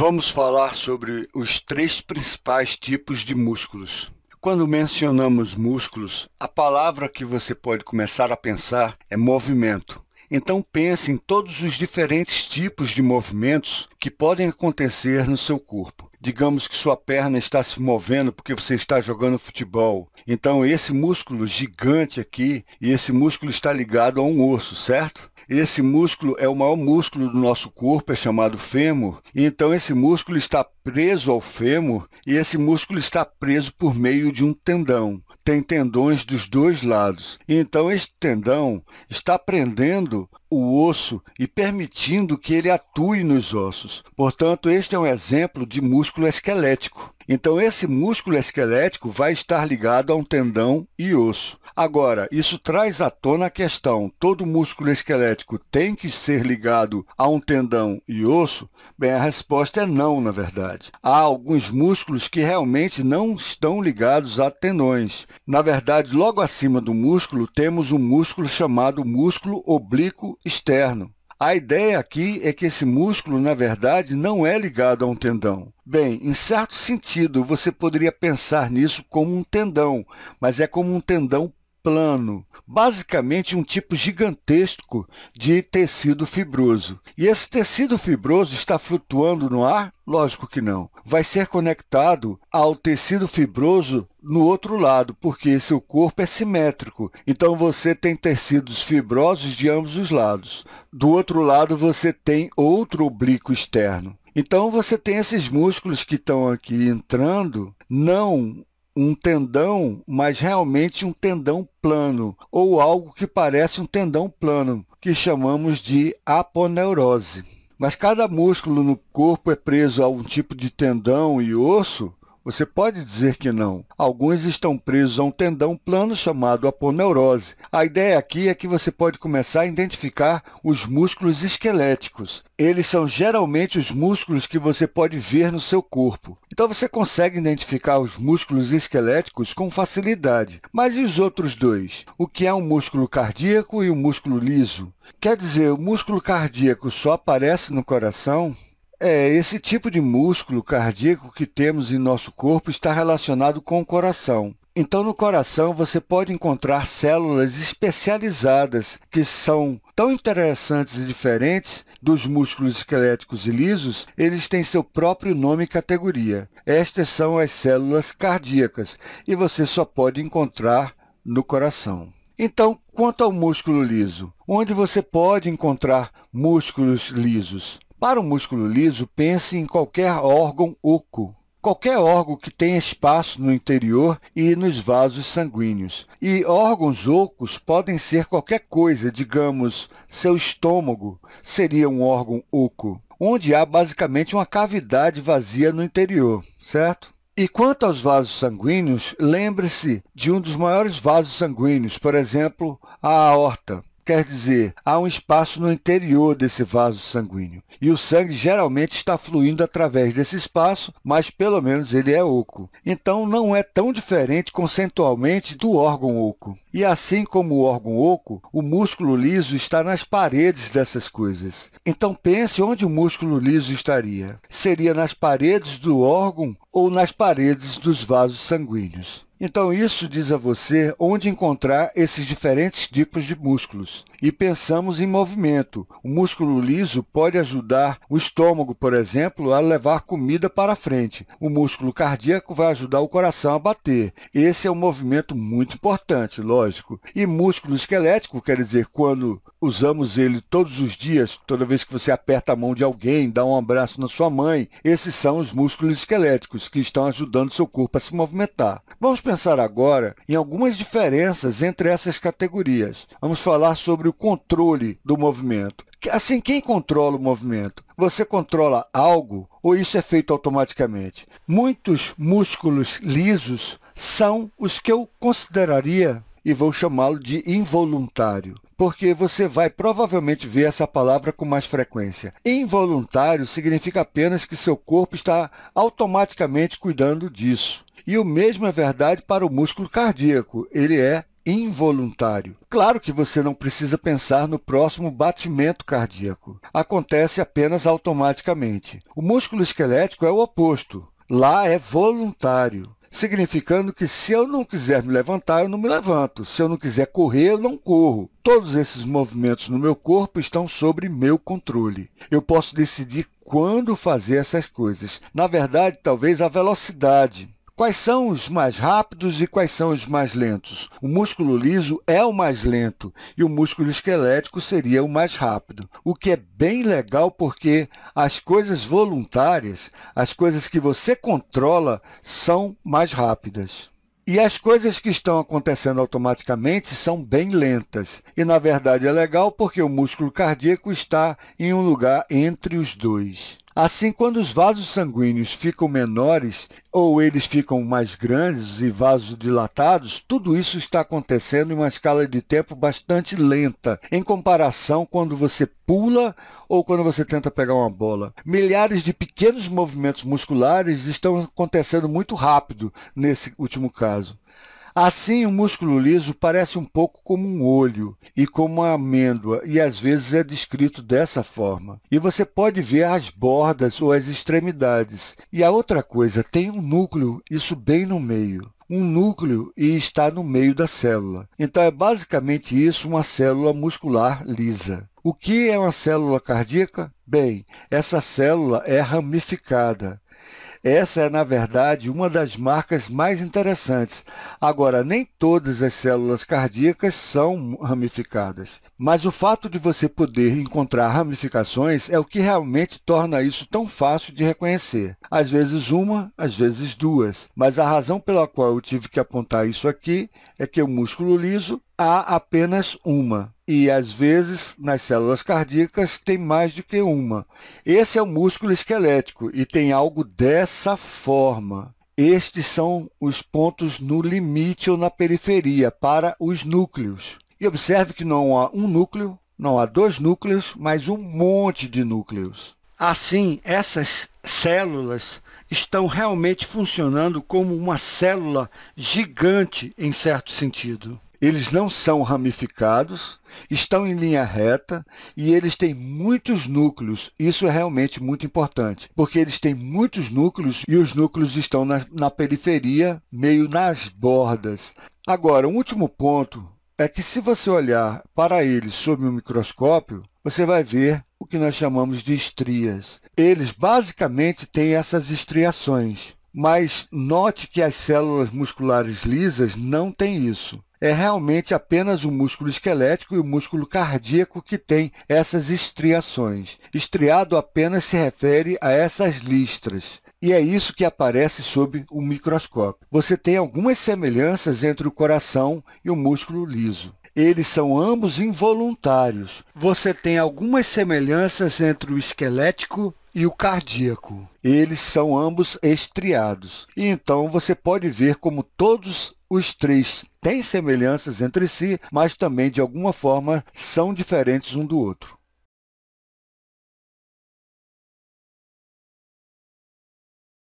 Vamos falar sobre os três principais tipos de músculos. Quando mencionamos músculos, a palavra que você pode começar a pensar é movimento. Então pense em todos os diferentes tipos de movimentos que podem acontecer no seu corpo digamos que sua perna está se movendo porque você está jogando futebol. Então esse músculo gigante aqui, e esse músculo está ligado a um osso, certo? Esse músculo é o maior músculo do nosso corpo, é chamado fêmur. Então esse músculo está preso ao fêmur e esse músculo está preso por meio de um tendão. Tem tendões dos dois lados. Então, este tendão está prendendo o osso e permitindo que ele atue nos ossos. Portanto, este é um exemplo de músculo esquelético. Então, esse músculo esquelético vai estar ligado a um tendão e osso. Agora, isso traz à tona a questão: todo músculo esquelético tem que ser ligado a um tendão e osso? Bem, a resposta é não, na verdade. Há alguns músculos que realmente não estão ligados a tendões. Na verdade, logo acima do músculo, temos um músculo chamado músculo oblíquo externo. A ideia aqui é que esse músculo, na verdade, não é ligado a um tendão. Bem, em certo sentido, você poderia pensar nisso como um tendão, mas é como um tendão plano, basicamente um tipo gigantesco de tecido fibroso. E esse tecido fibroso está flutuando no ar? Lógico que não. Vai ser conectado ao tecido fibroso no outro lado, porque seu corpo é simétrico. Então você tem tecidos fibrosos de ambos os lados. Do outro lado você tem outro oblíquo externo. Então você tem esses músculos que estão aqui entrando não um tendão, mas realmente um tendão plano, ou algo que parece um tendão plano, que chamamos de aponeurose. Mas cada músculo no corpo é preso a um tipo de tendão e osso, você pode dizer que não. Alguns estão presos a um tendão plano chamado aponeurose. A ideia aqui é que você pode começar a identificar os músculos esqueléticos. Eles são geralmente os músculos que você pode ver no seu corpo. Então você consegue identificar os músculos esqueléticos com facilidade. Mas e os outros dois? O que é um músculo cardíaco e um músculo liso? Quer dizer, o músculo cardíaco só aparece no coração? É, esse tipo de músculo cardíaco que temos em nosso corpo está relacionado com o coração. Então, no coração, você pode encontrar células especializadas que são tão interessantes e diferentes dos músculos esqueléticos e lisos, eles têm seu próprio nome e categoria. Estas são as células cardíacas e você só pode encontrar no coração. Então, quanto ao músculo liso, onde você pode encontrar músculos lisos? Para um músculo liso, pense em qualquer órgão oco, qualquer órgão que tenha espaço no interior e nos vasos sanguíneos. E órgãos ocos podem ser qualquer coisa, digamos, seu estômago seria um órgão oco, onde há basicamente uma cavidade vazia no interior, certo? E quanto aos vasos sanguíneos, lembre-se de um dos maiores vasos sanguíneos, por exemplo, a aorta quer dizer, há um espaço no interior desse vaso sanguíneo e o sangue geralmente está fluindo através desse espaço, mas pelo menos ele é oco. Então, não é tão diferente conceitualmente do órgão oco. E assim como o órgão oco, o músculo liso está nas paredes dessas coisas. Então, pense onde o músculo liso estaria. Seria nas paredes do órgão ou nas paredes dos vasos sanguíneos. Então, isso diz a você onde encontrar esses diferentes tipos de músculos. E pensamos em movimento. O músculo liso pode ajudar o estômago, por exemplo, a levar comida para frente. O músculo cardíaco vai ajudar o coração a bater. Esse é um movimento muito importante, lógico. E músculo esquelético, quer dizer, quando usamos ele todos os dias, toda vez que você aperta a mão de alguém, dá um abraço na sua mãe. Esses são os músculos esqueléticos que estão ajudando seu corpo a se movimentar. Vamos pensar agora em algumas diferenças entre essas categorias. Vamos falar sobre o controle do movimento. Assim, quem controla o movimento? Você controla algo ou isso é feito automaticamente? Muitos músculos lisos são os que eu consideraria e vou chamá-lo de involuntário porque você vai provavelmente ver essa palavra com mais frequência. Involuntário significa apenas que seu corpo está automaticamente cuidando disso. E o mesmo é verdade para o músculo cardíaco, ele é involuntário. Claro que você não precisa pensar no próximo batimento cardíaco. Acontece apenas automaticamente. O músculo esquelético é o oposto. Lá é voluntário significando que se eu não quiser me levantar, eu não me levanto. Se eu não quiser correr, eu não corro. Todos esses movimentos no meu corpo estão sob meu controle. Eu posso decidir quando fazer essas coisas. Na verdade, talvez a velocidade Quais são os mais rápidos e quais são os mais lentos? O músculo liso é o mais lento e o músculo esquelético seria o mais rápido, o que é bem legal porque as coisas voluntárias, as coisas que você controla, são mais rápidas. E as coisas que estão acontecendo automaticamente são bem lentas. E, na verdade, é legal porque o músculo cardíaco está em um lugar entre os dois. Assim, quando os vasos sanguíneos ficam menores ou eles ficam mais grandes e vasos dilatados, tudo isso está acontecendo em uma escala de tempo bastante lenta, em comparação quando você pula ou quando você tenta pegar uma bola. Milhares de pequenos movimentos musculares estão acontecendo muito rápido nesse último caso. Assim, o músculo liso parece um pouco como um olho e como uma amêndoa, e às vezes é descrito dessa forma. E você pode ver as bordas ou as extremidades. E a outra coisa, tem um núcleo, isso bem no meio um núcleo e está no meio da célula. Então, é basicamente isso uma célula muscular lisa. O que é uma célula cardíaca? Bem, essa célula é ramificada. Essa é, na verdade, uma das marcas mais interessantes. Agora, nem todas as células cardíacas são ramificadas, mas o fato de você poder encontrar ramificações é o que realmente torna isso tão fácil de reconhecer. Às vezes uma, às vezes duas, mas a razão pela qual eu tive que apontar isso aqui é que o músculo liso há apenas uma e às vezes nas células cardíacas tem mais do que uma. Esse é o músculo esquelético e tem algo dessa forma. Estes são os pontos no limite ou na periferia para os núcleos. E observe que não há um núcleo, não há dois núcleos, mas um monte de núcleos. Assim, essas células estão realmente funcionando como uma célula gigante em certo sentido. Eles não são ramificados, estão em linha reta e eles têm muitos núcleos. Isso é realmente muito importante, porque eles têm muitos núcleos e os núcleos estão na, na periferia, meio nas bordas. Agora, um último ponto é que se você olhar para eles sob um microscópio, você vai ver o que nós chamamos de estrias. Eles basicamente têm essas estriações, mas note que as células musculares lisas não têm isso é realmente apenas o músculo esquelético e o músculo cardíaco que tem essas estriações. Estriado apenas se refere a essas listras. E é isso que aparece sob o microscópio. Você tem algumas semelhanças entre o coração e o músculo liso. Eles são ambos involuntários. Você tem algumas semelhanças entre o esquelético e o cardíaco. Eles são ambos estriados. E então você pode ver como todos os três têm semelhanças entre si, mas também de alguma forma são diferentes um do outro.